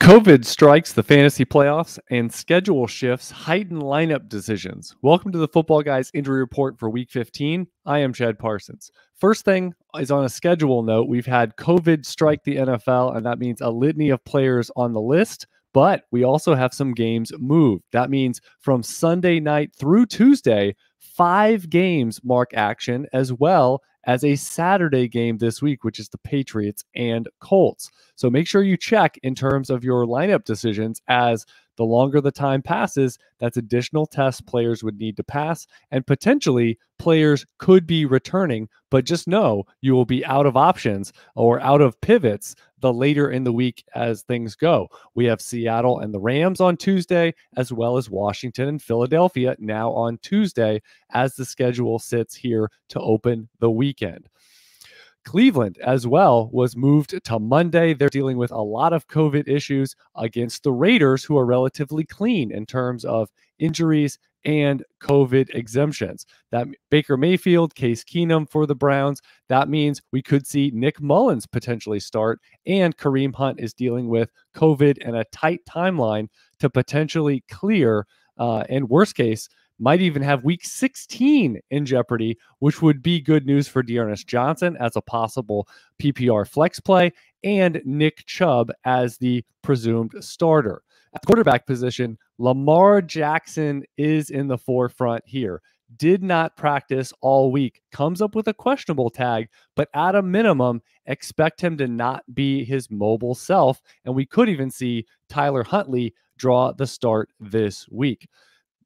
COVID strikes the fantasy playoffs and schedule shifts heighten lineup decisions. Welcome to the Football Guys injury report for week 15. I am Chad Parsons. First thing is on a schedule note, we've had COVID strike the NFL, and that means a litany of players on the list but we also have some games moved. That means from Sunday night through Tuesday, five games mark action, as well as a Saturday game this week, which is the Patriots and Colts. So make sure you check in terms of your lineup decisions as the longer the time passes, that's additional tests players would need to pass and potentially players could be returning, but just know you will be out of options or out of pivots the later in the week as things go. We have Seattle and the Rams on Tuesday, as well as Washington and Philadelphia now on Tuesday, as the schedule sits here to open the weekend. Cleveland as well was moved to Monday. They're dealing with a lot of COVID issues against the Raiders, who are relatively clean in terms of injuries and COVID exemptions. That Baker Mayfield, Case Keenum for the Browns. That means we could see Nick Mullins potentially start, and Kareem Hunt is dealing with COVID and a tight timeline to potentially clear. Uh, and worst case, might even have week 16 in jeopardy, which would be good news for Dearness Johnson as a possible PPR flex play and Nick Chubb as the presumed starter. At the quarterback position, Lamar Jackson is in the forefront here. Did not practice all week, comes up with a questionable tag, but at a minimum, expect him to not be his mobile self. And we could even see Tyler Huntley draw the start this week.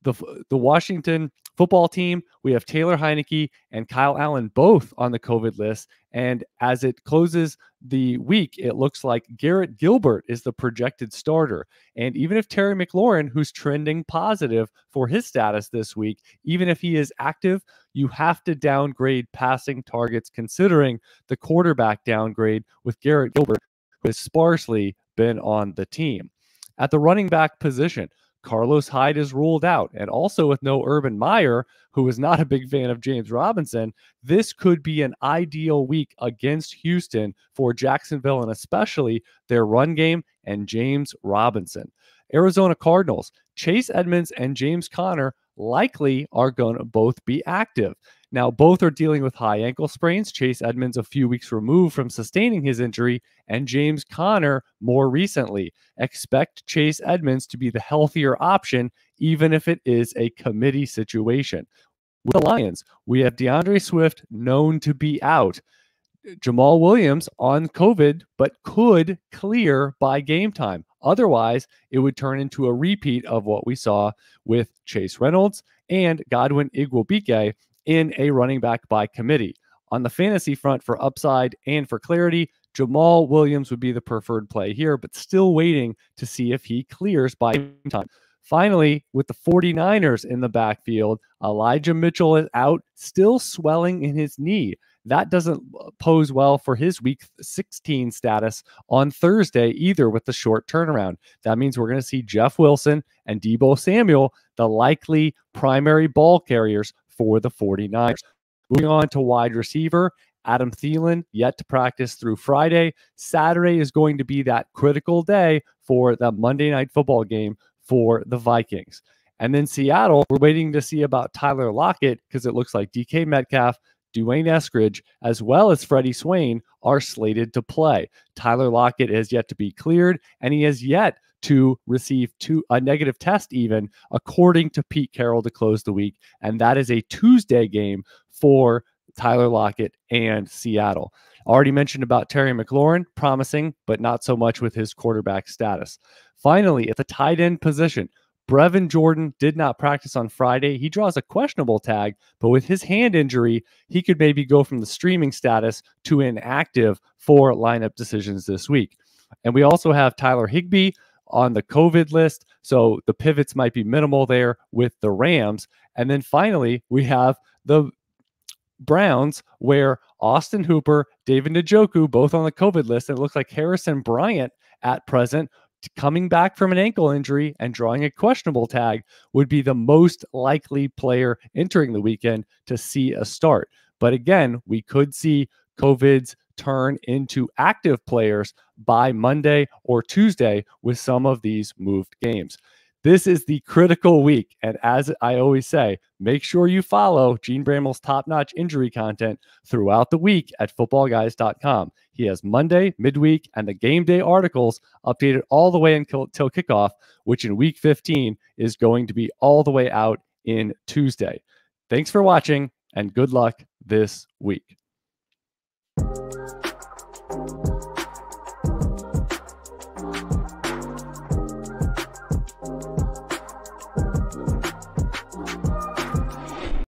The, the Washington football team, we have Taylor Heineke and Kyle Allen both on the COVID list. And as it closes the week, it looks like Garrett Gilbert is the projected starter. And even if Terry McLaurin, who's trending positive for his status this week, even if he is active, you have to downgrade passing targets considering the quarterback downgrade with Garrett Gilbert, who has sparsely been on the team. At the running back position, Carlos Hyde is ruled out. And also with no Urban Meyer, who is not a big fan of James Robinson, this could be an ideal week against Houston for Jacksonville and especially their run game and James Robinson. Arizona Cardinals, Chase Edmonds and James Connor likely are going to both be active. Now, both are dealing with high ankle sprains. Chase Edmonds, a few weeks removed from sustaining his injury, and James Connor more recently. Expect Chase Edmonds to be the healthier option, even if it is a committee situation. With the Lions, we have DeAndre Swift known to be out. Jamal Williams on COVID, but could clear by game time. Otherwise, it would turn into a repeat of what we saw with Chase Reynolds and Godwin Igwobike, in a running back by committee. On the fantasy front for upside and for clarity, Jamal Williams would be the preferred play here, but still waiting to see if he clears by time. Finally, with the 49ers in the backfield, Elijah Mitchell is out, still swelling in his knee. That doesn't uh, pose well for his week 16 status on Thursday either with the short turnaround. That means we're going to see Jeff Wilson and Debo Samuel, the likely primary ball carriers for the 49ers. Moving on to wide receiver, Adam Thielen, yet to practice through Friday. Saturday is going to be that critical day for the Monday night football game for the Vikings. And then Seattle, we're waiting to see about Tyler Lockett because it looks like DK Metcalf, Dwayne Eskridge, as well as Freddie Swain are slated to play. Tyler Lockett has yet to be cleared, and he has yet to receive two a negative test even according to Pete Carroll to close the week and that is a Tuesday game for Tyler Lockett and Seattle. Already mentioned about Terry McLaurin, promising, but not so much with his quarterback status. Finally, at the tight end position, Brevin Jordan did not practice on Friday. He draws a questionable tag, but with his hand injury, he could maybe go from the streaming status to inactive for lineup decisions this week. And we also have Tyler Higbee, on the COVID list. So the pivots might be minimal there with the Rams. And then finally, we have the Browns, where Austin Hooper, David Njoku, both on the COVID list. It looks like Harrison Bryant at present coming back from an ankle injury and drawing a questionable tag would be the most likely player entering the weekend to see a start. But again, we could see COVID's turn into active players by Monday or Tuesday with some of these moved games. This is the critical week. And as I always say, make sure you follow Gene Brammel's top notch injury content throughout the week at footballguys.com. He has Monday, midweek, and the game day articles updated all the way until kickoff, which in week 15 is going to be all the way out in Tuesday. Thanks for watching and good luck this week.